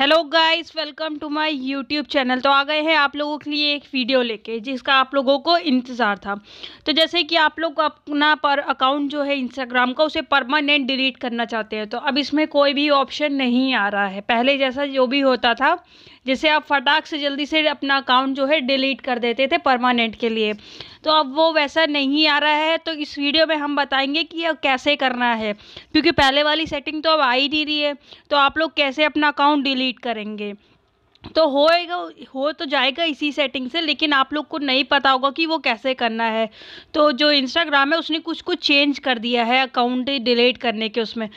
hello guys welcome to my YouTube channel तो आ गए हैं आप लोगों के लिए एक वीडियो लेके जिसका आप लोगों को इंतज़ार था तो जैसे कि आप लोग अपना पर अकाउंट जो है इंस्टाग्राम का उसे परमानेंट डिलीट करना चाहते हैं तो अब इसमें कोई भी ऑप्शन नहीं आ रहा है पहले जैसा जो भी होता था जिसे आप फटाक से जल्दी से अपना अकाउंट जो है डिलीट कर देते थे परमानेंट के लिए तो अब वो वैसा नहीं आ रहा है तो इस वीडियो में हम बताएंगे कि अब कैसे करना है क्योंकि पहले वाली सेटिंग तो अब आ ही नहीं रही है तो आप लोग कैसे अपना अकाउंट डिलीट करेंगे तो होएगा हो तो जाएगा इसी सेटिंग से लेकिन आप लोग को नहीं पता होगा कि वो कैसे करना है तो जो इंस्टाग्राम है उसने कुछ कुछ चेंज कर दिया है अकाउंट डिलीट करने के उसमें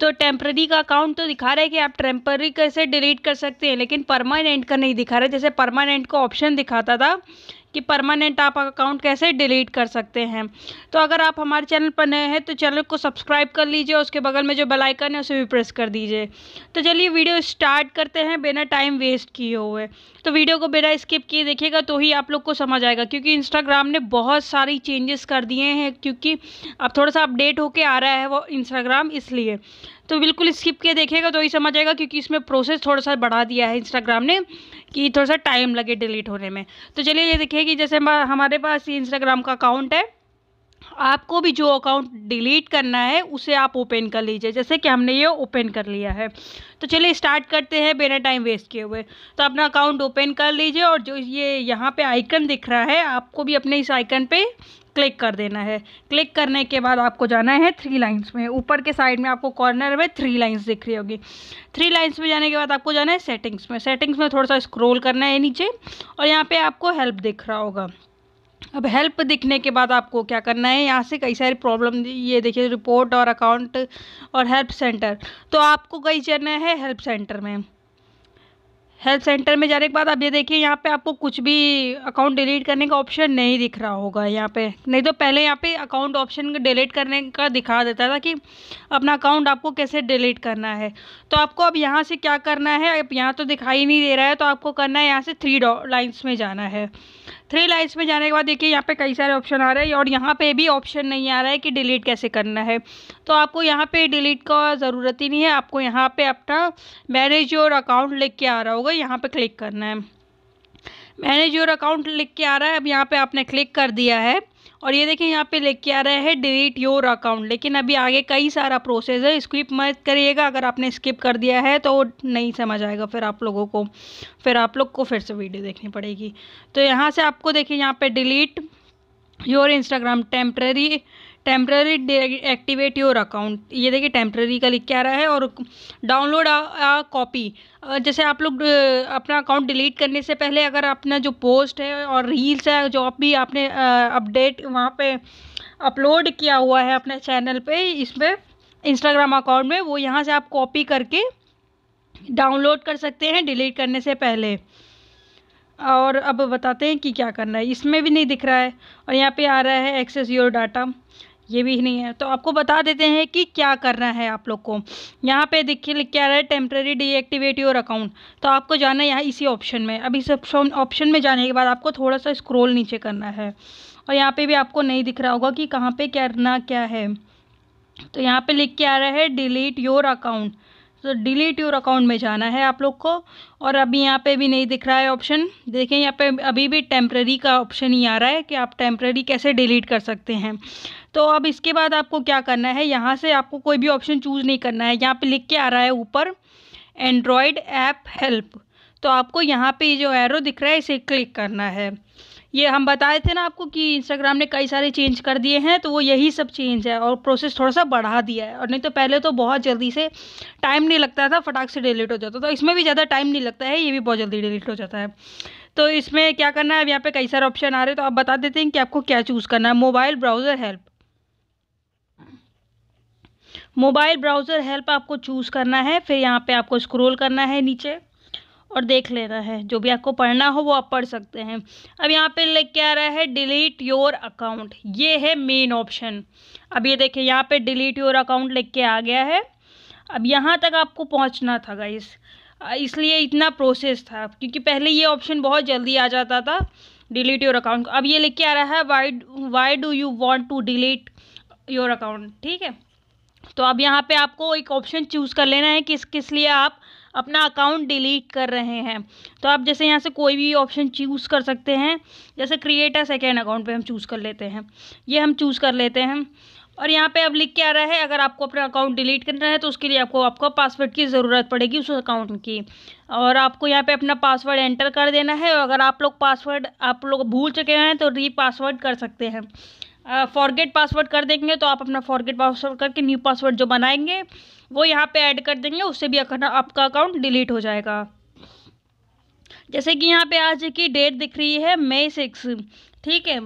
तो टेम्प्ररी का अकाउंट तो दिखा रहा है कि आप टेम्प्ररी कैसे डिलीट कर सकते हैं लेकिन परमानेंट का नहीं दिखा रहा जैसे परमानेंट का ऑप्शन दिखाता था कि परमानेंट आप अकाउंट कैसे डिलीट कर सकते हैं तो अगर आप हमारे चैनल पर नए हैं तो चैनल को सब्सक्राइब कर लीजिए उसके बगल में जो बेल आइकन है उसे भी प्रेस कर दीजिए तो चलिए वीडियो स्टार्ट करते हैं बिना टाइम वेस्ट किए हुए तो वीडियो को बिना स्किप किए देखिएगा तो ही आप लोग को समझ आएगा क्योंकि इंस्टाग्राम ने बहुत सारी चेंजेस कर दिए हैं क्योंकि अब थोड़ा सा अपडेट होके आ रहा है वो इंस्टाग्राम इसलिए तो बिल्कुल स्किप किए देखेगा तो ही समझ आएगा क्योंकि इसमें प्रोसेस थोड़ा सा बढ़ा दिया है इंस्टाग्राम ने कि थोड़ा सा टाइम लगे डिलीट होने में तो चलिए ये देखिए कि जैसे हमारे पास इंस्टाग्राम का अकाउंट है आपको भी जो अकाउंट डिलीट करना है उसे आप ओपन कर लीजिए जैसे कि हमने ये ओपन कर लिया है तो चलिए स्टार्ट करते हैं बिना टाइम वेस्ट किए हुए तो अपना अकाउंट ओपन कर लीजिए और जो ये यहाँ पे आइकन दिख रहा है आपको भी अपने इस आइकन पे क्लिक कर देना है क्लिक करने के बाद आपको जाना है थ्री लाइन्स में ऊपर के साइड में आपको कॉर्नर में थ्री लाइन्स दिख रही होगी थ्री लाइन्स में जाने के बाद आपको जाना है सेटिंग्स में सेटिंग्स में थोड़ा सा स्क्रोल करना है नीचे और यहाँ पर आपको हेल्प दिख रहा होगा अब हेल्प दिखने के बाद आपको क्या करना है यहाँ से कई सारी प्रॉब्लम ये देखिए रिपोर्ट और अकाउंट और हेल्प सेंटर तो आपको कहीं जाना है हेल्प सेंटर में हेल्थ सेंटर में जाने के बाद आप ये देखिए यहाँ पे आपको कुछ भी अकाउंट डिलीट करने का ऑप्शन नहीं दिख रहा होगा यहाँ पे नहीं तो पहले यहाँ पे अकाउंट ऑप्शन डिलीट करने का दिखा देता था कि अपना अकाउंट आपको कैसे डिलीट करना है तो आपको अब यहाँ से क्या करना है अब यहाँ तो दिखाई नहीं दे रहा है तो आपको करना है यहाँ से थ्री लाइन्स में जाना है थ्री लाइन्स में जाने के बाद देखिए यहाँ पे कई सारे ऑप्शन आ रहे हैं और यहाँ पे भी ऑप्शन नहीं आ रहा है कि डिलीट कैसे करना है तो आपको यहाँ पे डिलीट का ज़रूरत ही नहीं है आपको यहाँ पे अपना मैनेज योर अकाउंट लिख के आ रहा होगा यहाँ पे क्लिक करना है मैनेज योर अकाउंट लिख के आ रहा है अब यहाँ पर आपने क्लिक कर दिया है और ये देखें यहाँ पे लेके आ रहा है डिलीट योर अकाउंट लेकिन अभी आगे कई सारा प्रोसेस है स्किप मत करिएगा अगर आपने स्किप कर दिया है तो नहीं समझ आएगा फिर आप लोगों को फिर आप लोग को फिर से वीडियो देखनी पड़ेगी तो यहाँ से आपको देखिए यहाँ पर delete your Instagram temporary temporary activate your account ये देखिए टेम्प्रेरी का लिख के आ रहा है और डाउनलोड आ कॉपी जैसे आप लोग अपना अकाउंट डिलीट करने से पहले अगर अपना जो पोस्ट है और रील्स है जो आप भी आपने अपडेट वहाँ पे अपलोड किया हुआ है अपने चैनल पे इसमें इंस्टाग्राम अकाउंट में वो यहाँ से आप कॉपी करके डाउनलोड कर सकते हैं डिलीट करने से पहले और अब बताते हैं कि क्या करना है इसमें भी नहीं दिख रहा है और यहाँ पे आ रहा है एक्सेस योर डाटा ये भी नहीं है तो आपको बता देते हैं कि क्या करना है आप लोग को यहाँ पे देखिए लिख के आ रहा है टेम्प्रेरी डीएक्टिवेट योर अकाउंट तो आपको जाना है यहाँ इसी ऑप्शन में अब इस ऑप्शन में जाने के बाद आपको थोड़ा सा स्क्रोल नीचे करना है और यहाँ पर भी आपको नहीं दिख रहा होगा कि कहाँ पर करना क्या है तो यहाँ पर लिख के आ रहा है delete your account delete your account में जाना है आप लोग को और अभी यहाँ पे भी नहीं दिख रहा है ऑप्शन देखें यहाँ पे अभी भी टेम्प्रेरी का ऑप्शन ही आ रहा है कि आप टेम्प्रेरी कैसे डिलीट कर सकते हैं तो अब इसके बाद आपको क्या करना है यहाँ से आपको कोई भी ऑप्शन चूज़ नहीं करना है यहाँ पर लिख के आ रहा है ऊपर एंड्रॉयड ऐप हेल्प तो आपको यहाँ पे जो एरो दिख रहा है इसे क्लिक करना है ये हम बताए थे ना आपको कि इंस्टाग्राम ने कई सारे चेंज कर दिए हैं तो वो यही सब चेंज है और प्रोसेस थोड़ा सा बढ़ा दिया है और नहीं तो पहले तो बहुत जल्दी से टाइम नहीं लगता था फटाक से डिलीट हो जाता तो इसमें भी ज़्यादा टाइम नहीं लगता है ये भी बहुत जल्दी डिलीट हो जाता है तो इसमें क्या करना है अब यहाँ पर कई सारे ऑप्शन आ रहे हैं तो आप बता देते हैं कि आपको क्या चूज़ करना है mobile browser help mobile browser help आपको चूज़ करना है फिर यहाँ पर आपको स्क्रोल करना है नीचे और देख लेना है जो भी आपको पढ़ना हो वो आप पढ़ सकते हैं अब यहाँ पे लिख के आ रहा है डिलीट योर अकाउंट ये है मेन ऑप्शन अब ये देखिए यहाँ पे डिलीट योर अकाउंट लिख के आ गया है अब यहाँ तक आपको पहुँचना था गाइस इसलिए इतना प्रोसेस था क्योंकि पहले ये ऑप्शन बहुत जल्दी आ जाता था डिलीट योर अकाउंट अब ये लिख के आ रहा है why why do you want to delete your account ठीक है तो अब यहाँ पे आपको एक ऑप्शन चूज़ कर लेना है किस किस लिए आप अपना अकाउंट डिलीट कर रहे हैं तो आप जैसे यहाँ से कोई भी ऑप्शन चूज़ कर सकते हैं जैसे क्रिएट अ सेकेंड अकाउंट पे हम चूज़ कर लेते हैं ये हम चूज़ कर लेते हैं और यहाँ पे अब लिख के आ रहा है अगर आपको अपना अकाउंट डिलीट करना है तो उसके लिए आपको आपका पासवर्ड की ज़रूरत पड़ेगी उस अकाउंट की और आपको यहाँ पे अपना पासवर्ड एंटर कर देना है और अगर आप लोग पासवर्ड आप लोग भूल चुके हैं तो री पासवर्ड कर सकते हैं फॉरगेट पासवर्ड कर देंगे तो आप अपना फॉरगेट पासवर्ड करके न्यू पासवर्ड जो बनाएंगे वो यहाँ पे ऐड कर देंगे उससे भी आपका अकाउंट डिलीट हो जाएगा जैसे कि यहाँ पे आज की डेट दिख रही है मई सिक्स ठीक है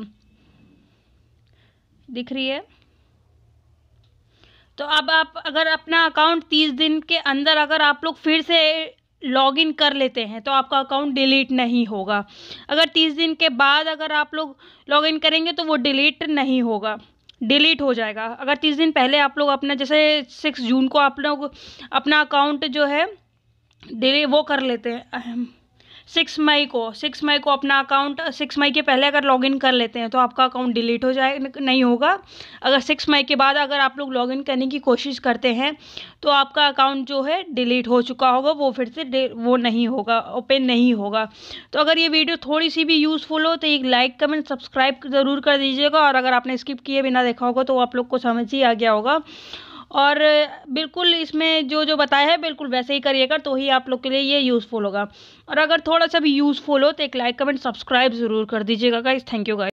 दिख रही है तो अब आप अगर अपना अकाउंट तीस दिन के अंदर अगर आप लोग फिर से लॉगिन कर लेते हैं तो आपका अकाउंट डिलीट नहीं होगा अगर तीस दिन के बाद अगर आप लोग लॉगिन करेंगे तो वो डिलीट नहीं होगा डिलीट हो जाएगा अगर तीस दिन पहले आप लोग अपना जैसे सिक्स जून को आप लोग अपना अकाउंट जो है डिले वो कर लेते हैं सिक्स मई को सिक्स मई को अपना अकाउंट सिक्स मई के पहले अगर लॉगिन कर लेते हैं तो आपका अकाउंट डिलीट हो जाए नहीं होगा अगर सिक्स मई के बाद अगर आप लोग लॉगिन करने की कोशिश करते हैं तो आपका अकाउंट जो है डिलीट हो चुका होगा वो फिर से वो नहीं होगा ओपन नहीं होगा तो अगर ये वीडियो थोड़ी सी भी यूज़फुल हो तो एक लाइक कमेंट सब्सक्राइब ज़रूर कर दीजिएगा और अगर आपने स्किप किए बिना देखा होगा तो आप लोग को समझ ही आ गया होगा और बिल्कुल इसमें जो जो बताया है बिल्कुल वैसे ही करिएगा तो ही आप लोग के लिए ये यूज़फुल होगा और अगर थोड़ा सा भी यूज़फुल हो तो एक लाइक कमेंट सब्सक्राइब ज़रूर कर दीजिएगा गाइज थैंक यू गाइज